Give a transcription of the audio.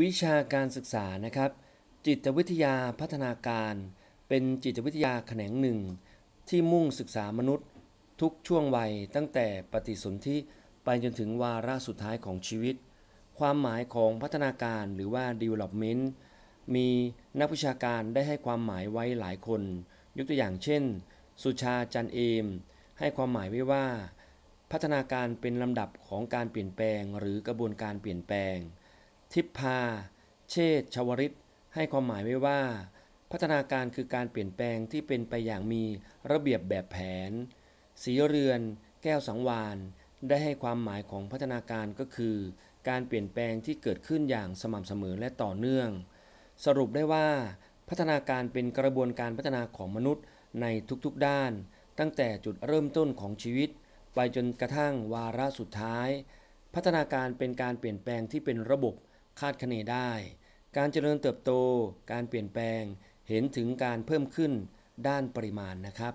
วิชาการศึกษานะครับ จิตวิทยาพัฒนาการ เป็นจิตวิทยาแขนงหนึ่ง ที่มุ่งศึกษามนุษย์ ทุกช่วงวัยตั้งแต่ปฏิสนธิไปจนถึงวาระสุดท้ายของชีวิต ความหมายของพัฒนาการหรือว่า development มีนักวิชาการได้ให้ความหมายไว้หลายคนยกตัวอย่างเช่น สุชาจันเอมให้ความหมายไว้ว่า พัฒนาการเป็นลำดับของการเปลี่ยนแปลงหรือกระบวนการเปลี่ยนแปลงทิพพาเชษชวริต ให้ความหมายไว้ว่า พัฒนาการคือการเปลี่ยนแปลงที่เป็นไปอย่างมีระเบียบแบบแผนสีเรือนแก้วสังวานได้ให้ความหมายของพัฒนาการก็คือ การเปลี่ยนแปลงที่เกิดขึ้นอย่างสม่ำเสมอและต่อเนื่อง สรุปได้ว่า พัฒนาการเป็นกระบวนการพัฒนาของมนุษย์ในทุกๆด้าน ตั้งแต่จุดเริ่มต้นของชีวิตไปจนกระทั่งวาระสุดท้าย พัฒนาการเป็นการเปลี่ยนแปลงที่เป็นระบบคาดคะเนได้ การเจริญเติบโต การเปลี่ยนแปลง เห็นถึงการเพิ่มขึ้นด้านปริมาณนะครับ